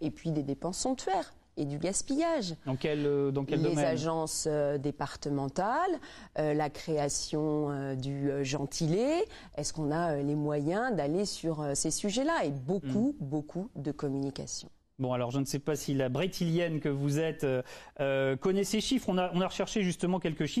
et puis des dépenses somptuaires et du gaspillage. Dans quel, euh, Les agences euh, départementales, euh, la création du gentilé, est-ce qu'on a les moyens d'aller sur ces sujets-là Et beaucoup, mm. beaucoup de communication. Bon, alors je ne sais pas si la brétilienne que vous êtes connaît ces chiffres. On on a recherché justement quelques chiffres.